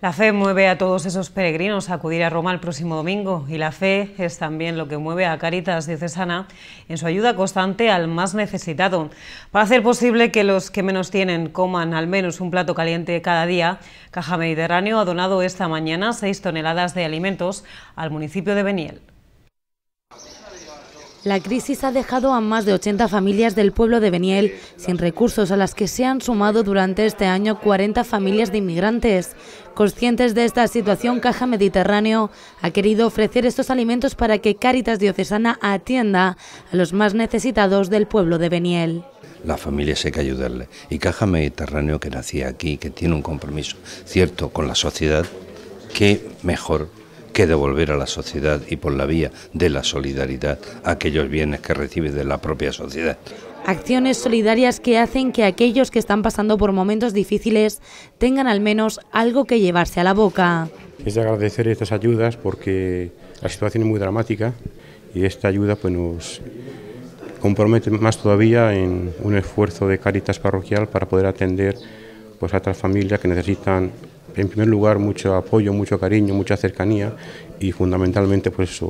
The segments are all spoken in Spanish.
La fe mueve a todos esos peregrinos a acudir a Roma el próximo domingo y la fe es también lo que mueve a Caritas Diocesana en su ayuda constante al más necesitado. Para hacer posible que los que menos tienen coman al menos un plato caliente cada día, Caja Mediterráneo ha donado esta mañana 6 toneladas de alimentos al municipio de Beniel. La crisis ha dejado a más de 80 familias del pueblo de Beniel sin recursos, a las que se han sumado durante este año 40 familias de inmigrantes. Conscientes de esta situación, Caja Mediterráneo ha querido ofrecer estos alimentos para que Cáritas Diocesana atienda a los más necesitados del pueblo de Beniel La se hay que ayudarle. Y Caja Mediterráneo, que nacía aquí, que tiene un compromiso cierto con la sociedad, qué mejor que devolver a la sociedad y por la vía de la solidaridad aquellos bienes que recibe de la propia sociedad. Acciones solidarias que hacen que aquellos que están pasando por momentos difíciles tengan al menos algo que llevarse a la boca. Es de agradecer estas ayudas porque la situación es muy dramática y esta ayuda pues nos compromete más todavía en un esfuerzo de Caritas Parroquial para poder atender pues, a otras familias que necesitan en primer lugar, mucho apoyo, mucho cariño, mucha cercanía y fundamentalmente pues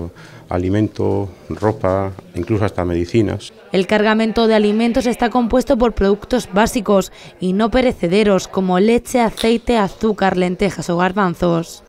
alimento, ropa, incluso hasta medicinas. El cargamento de alimentos está compuesto por productos básicos y no perecederos como leche, aceite, azúcar, lentejas o garbanzos.